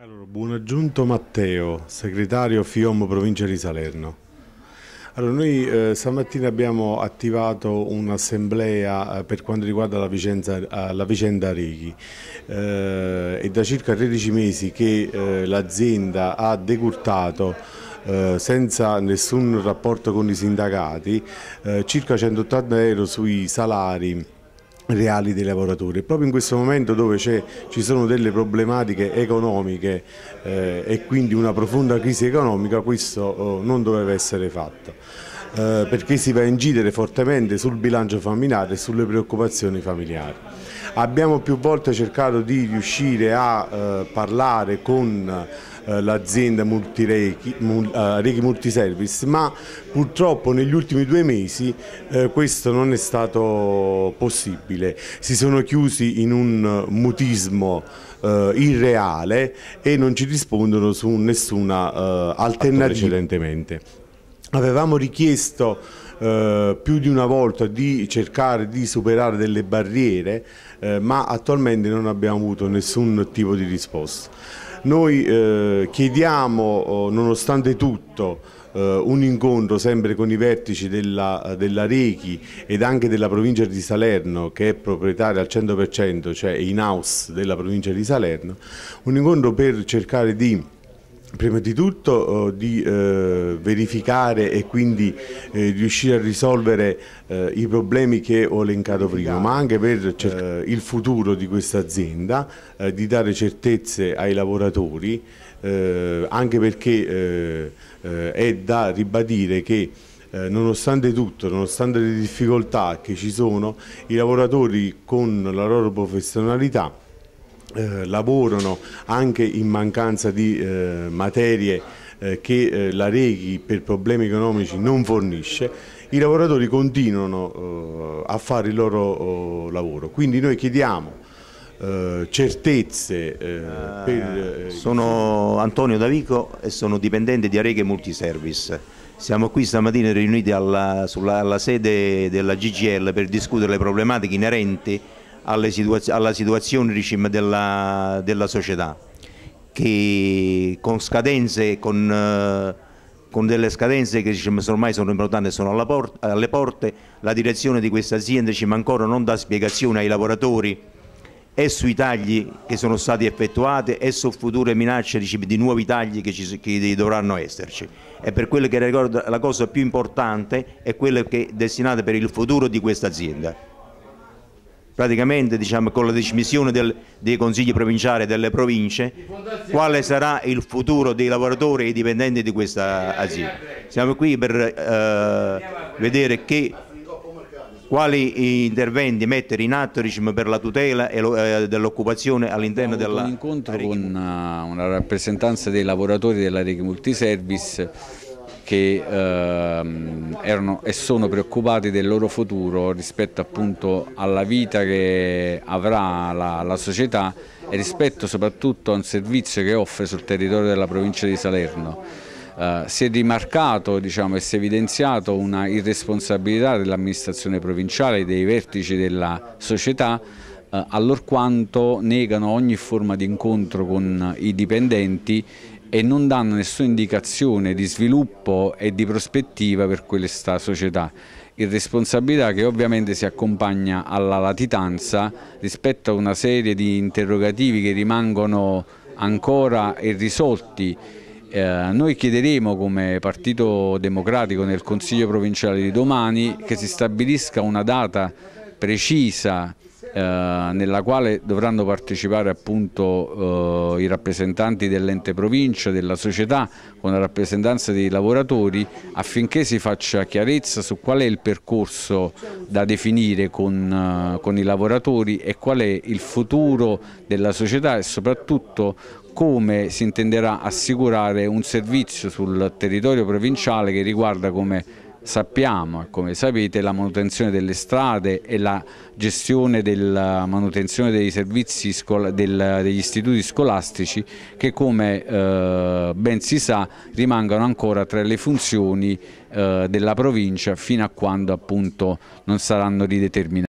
Allora, aggiunto Matteo, segretario FIOM provincia di Salerno. Allora, noi eh, stamattina abbiamo attivato un'assemblea eh, per quanto riguarda la, Vicenza, eh, la vicenda Righi. Eh, è da circa 13 mesi che eh, l'azienda ha decurtato eh, senza nessun rapporto con i sindacati circa 180 euro sui salari reali dei lavoratori. Proprio in questo momento dove ci sono delle problematiche economiche eh, e quindi una profonda crisi economica, questo oh, non doveva essere fatto, eh, perché si va a incidere fortemente sul bilancio familiare e sulle preoccupazioni familiari. Abbiamo più volte cercato di riuscire a eh, parlare con eh, l'azienda Multirechi, eh, Multiservice, ma purtroppo negli ultimi due mesi eh, questo non è stato possibile. Si sono chiusi in un mutismo irreale e non ci rispondono su nessuna alternativa precedentemente. Avevamo richiesto più di una volta di cercare di superare delle barriere, ma attualmente non abbiamo avuto nessun tipo di risposta. Noi eh, chiediamo, oh, nonostante tutto, eh, un incontro sempre con i vertici della, eh, della, Rechi ed anche della provincia di Salerno che è proprietaria al 100%, cioè in house della provincia di Salerno, un incontro per cercare di prima di tutto eh, di eh, verificare e quindi eh, riuscire a risolvere i problemi che ho elencato prima, ma anche per il futuro di questa azienda, di dare certezze ai lavoratori, anche perché è da ribadire che eh, nonostante tutto, nonostante le difficoltà che ci sono, i lavoratori con la loro professionalità eh, lavorano anche in mancanza di eh, materie eh, che eh, la Reghi per problemi economici non fornisce, i lavoratori continuano eh, a fare il loro lavoro. Quindi noi chiediamo certezze per, Sono Antonio Davico e sono dipendente di Areghe Multiservice. Siamo qui stamattina riuniti alla, sulla, alla sede della GGL per discutere le problematiche inerenti situaz alla situazione diciamo, della, della, società che con scadenze, con, eh, con delle scadenze che diciamo, ormai sono importanti e sono por alle porte, la direzione di questa azienda diciamo, ancora non dà spiegazione ai lavoratori e sui tagli che sono stati effettuati e su future minacce diciamo, di nuovi tagli che, ci, che dovranno esserci. E per quello che riguarda la cosa più importante è quella che è destinata per il futuro di questa azienda praticamente diciamo, con la dismissione del, dei consigli provinciali e delle province, quale sarà il futuro dei lavoratori e dipendenti di questa azienda. Siamo qui per eh, vedere che, quali interventi mettere in atto diciamo, per la tutela eh, dell'occupazione all'interno della... Un incontro con una, una rappresentanza dei lavoratori della Regi Multiservice che ehm, erano e sono preoccupati del loro futuro rispetto appunto alla vita che avrà la, la società e rispetto soprattutto a un servizio che offre sul territorio della provincia di Salerno. Uh, si è rimarcato diciamo, e si è evidenziato una irresponsabilità dell'amministrazione provinciale, e dei vertici della società, uh, allorquanto negano ogni forma di incontro con i dipendenti e non danno nessuna indicazione di sviluppo e di prospettiva per questa società. Irresponsabilità che ovviamente si accompagna alla latitanza rispetto a una serie di interrogativi che rimangono ancora irrisolti. Eh, noi chiederemo come Partito Democratico nel Consiglio Provinciale di domani che si stabilisca una data precisa eh, nella quale dovranno partecipare appunto eh, i rappresentanti dell'ente provincia, della società, con la rappresentanza dei lavoratori affinché si faccia chiarezza su qual è il percorso da definire con, eh, con i lavoratori e qual è il futuro della società e soprattutto come si intenderà assicurare un servizio sul territorio provinciale che riguarda come Sappiamo, come sapete, la manutenzione delle strade e la gestione della manutenzione dei servizi del, degli istituti scolastici che come eh, ben si sa rimangono ancora tra le funzioni eh, della provincia fino a quando appunto non saranno rideterminate.